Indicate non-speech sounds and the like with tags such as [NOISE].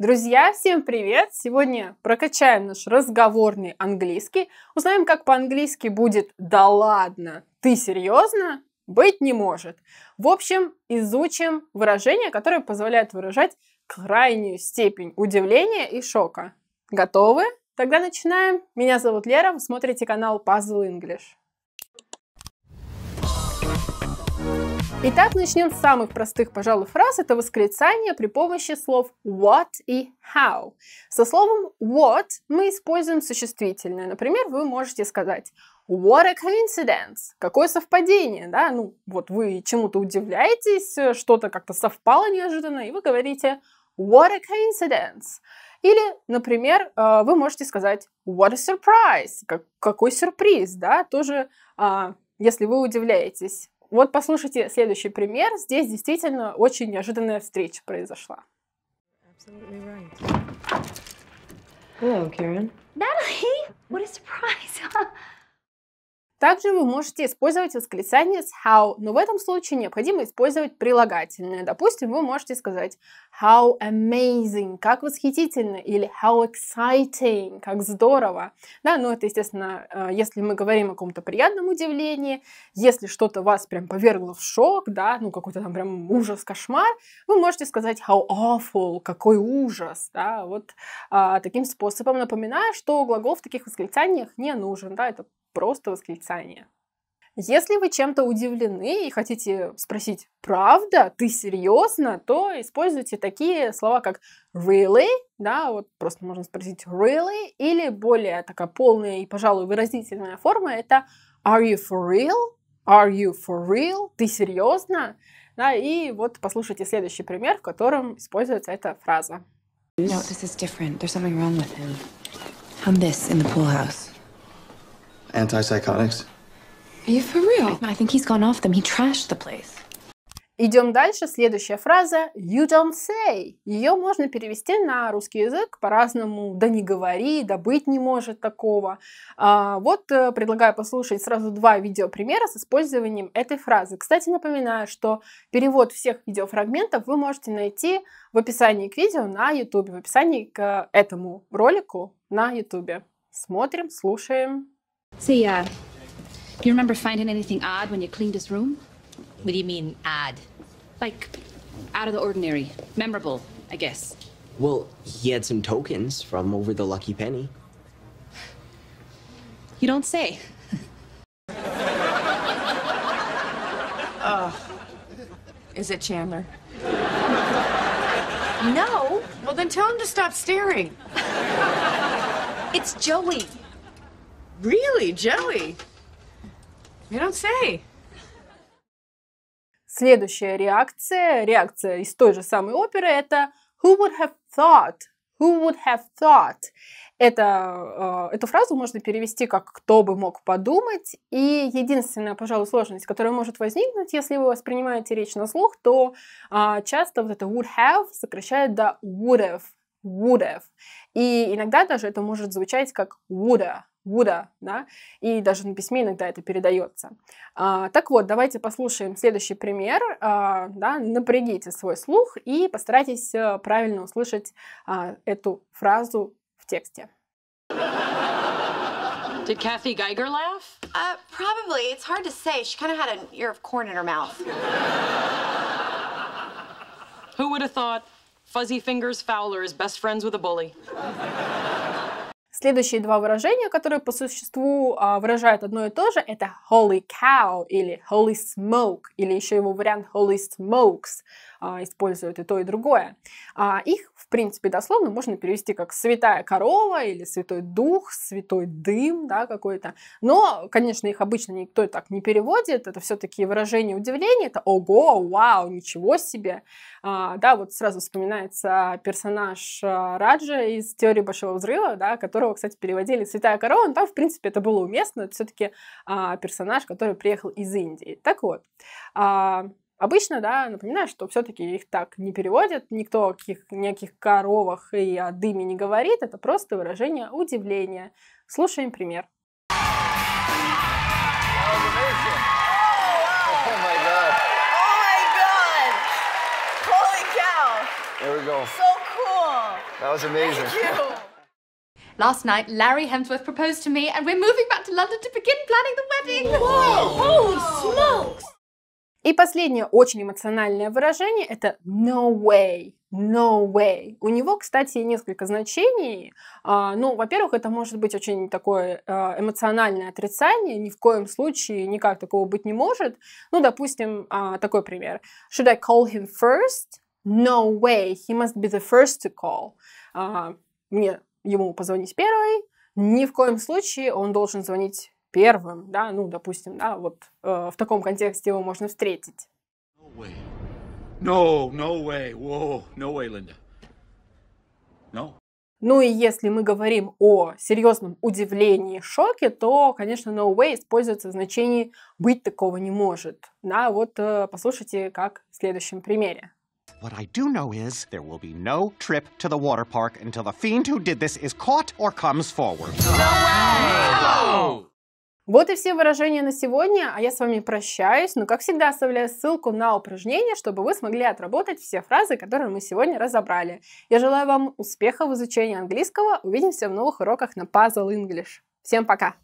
Друзья, всем привет! Сегодня прокачаем наш разговорный английский. Узнаем, как по-английски будет «да ладно», «ты серьезно?» быть не может. В общем, изучим выражения, которые позволяют выражать крайнюю степень удивления и шока. Готовы? Тогда начинаем. Меня зовут Лера, вы смотрите канал Puzzle English. Итак, начнем с самых простых, пожалуй, фраз. Это восклицание при помощи слов what и how. Со словом what мы используем существительное. Например, вы можете сказать What a coincidence! Какое совпадение, да? Ну, вот вы чему-то удивляетесь, э, что-то как-то совпало неожиданно, и вы говорите What a coincidence! Или, например, э, вы можете сказать What a surprise! какой сюрприз, да? Тоже, а, если вы удивляетесь вот послушайте следующий пример. Здесь действительно очень неожиданная встреча произошла. Hello, Karen. Natalie! What a surprise! [LAUGHS] Также вы можете использовать восклицание с how, но в этом случае необходимо использовать прилагательное. Допустим, вы можете сказать how amazing, как восхитительно, или how exciting, как здорово. Да, но ну, это, естественно, э, если мы говорим о каком-то приятном удивлении, если что-то вас прям повергло в шок, да, ну какой-то там прям ужас, кошмар, вы можете сказать how awful, какой ужас, да, вот а, таким способом напоминаю, что глагол в таких восклицаниях не нужен, да, это просто восклицание. Если вы чем-то удивлены и хотите спросить «Правда? Ты серьезно?», то используйте такие слова, как «really», да, вот просто можно спросить «really», или более такая полная и, пожалуй, выразительная форма – это «are you for real?», «are you for real?», «ты серьезно?». Да, и вот послушайте следующий пример, в котором используется эта фраза. No, this is different. There's something wrong with him. I'm this in the pool house. Antipsychotics. Are you for real? I think he's gone off them. He trashed the place. Идем дальше. Следующая фраза «you don't say». Ее можно перевести на русский язык по-разному. «Да не говори», «Да быть не может такого». А, вот э, предлагаю послушать сразу два видеопримера с использованием этой фразы. Кстати, напоминаю, что перевод всех видеофрагментов вы можете найти в описании к видео на YouTube, в описании к этому ролику на YouTube. Смотрим, слушаем, See, uh, you remember finding anything odd when you cleaned this room? What do you mean, odd? Like, out of the ordinary. Memorable, I guess. Well, he had some tokens from over the Lucky Penny. You don't say. uh, [LAUGHS] is it Chandler? [LAUGHS] no? Well, then tell him to stop staring. it's Joey. Really, Joey? You don't say. Следующая реакция, реакция из той же самой оперы, это Who would have thought? Who would have thought? Это, э, эту фразу можно перевести как «кто бы мог подумать». И единственная, пожалуй, сложность, которая может возникнуть, если вы воспринимаете речь на слух, то э, часто вот это «would have» сокращает до «would have». Would have. И иногда даже это может звучать как woulda, Будда, да, и даже на письме иногда это передается. А, так вот, давайте послушаем следующий пример, а, да, напрягите свой слух и постарайтесь э, правильно услышать а, эту фразу в тексте. Did Kathy Geiger laugh? Uh, probably. It's hard to say. She kind of had an ear of corn in her mouth. Who would have thought Fuzzy Fingers Fowler is best friends with a bully? Следующие два выражения, которые по существу а, выражают одно и то же, это holy cow или holy smoke, или еще его вариант holy smokes. А, используют и то, и другое. А их, в принципе, дословно можно перевести как «святая корова» или «святой дух», «святой дым» да, какой-то. Но, конечно, их обычно никто так не переводит. Это все-таки выражение удивления. Это «ого», «вау», «ничего себе». А, да, вот сразу вспоминается персонаж Раджа из «Теории большого взрыва», да, которого, кстати, переводили «святая корова». Но ну, там, в принципе, это было уместно. Это все-таки персонаж, который приехал из Индии. Так вот, Обычно, да, напоминаю, что все-таки их так не переводят, никто о каких, никаких коровах и о дыме не говорит, это просто выражение удивления. Слушаем пример. So cool. That was amazing. Thank you. Last night, Larry Hemsworth proposed to me, and we're moving back to London to begin planning the wedding. Whoa! Whoa. Holy smokes! И последнее очень эмоциональное выражение – это no way. No way. У него, кстати, несколько значений. А, ну, во-первых, это может быть очень такое а, эмоциональное отрицание. Ни в коем случае никак такого быть не может. Ну, допустим, а, такой пример. Should I call him first? No way. He must be the first to call. Мне ему позвонить первой. Ни в коем случае он должен звонить первым, да, ну, допустим, да, вот э, в таком контексте его можно встретить. No way. No, no way. Whoa, no way, Linda. No. Ну и если мы говорим о серьезном удивлении, шоке, то, конечно, no way используется в значении «быть такого не может». Да, вот э, послушайте, как в следующем примере. What I do know is there will be no trip to the water park until the fiend who did this is caught or comes forward. No way! No! Вот и все выражения на сегодня, а я с вами прощаюсь, но как всегда оставляю ссылку на упражнение, чтобы вы смогли отработать все фразы, которые мы сегодня разобрали. Я желаю вам успехов в изучении английского, увидимся в новых уроках на Puzzle English. Всем пока!